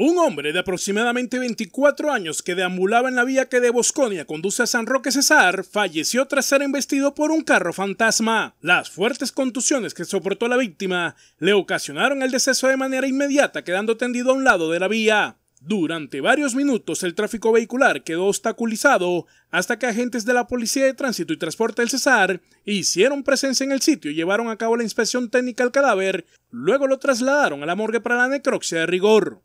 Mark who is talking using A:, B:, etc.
A: Un hombre de aproximadamente 24 años que deambulaba en la vía que de Bosconia conduce a San Roque Cesar falleció tras ser embestido por un carro fantasma. Las fuertes contusiones que soportó la víctima le ocasionaron el deceso de manera inmediata quedando tendido a un lado de la vía. Durante varios minutos el tráfico vehicular quedó obstaculizado hasta que agentes de la Policía de Tránsito y Transporte del Cesar hicieron presencia en el sitio y llevaron a cabo la inspección técnica al cadáver, luego lo trasladaron a la morgue para la necropsia de rigor.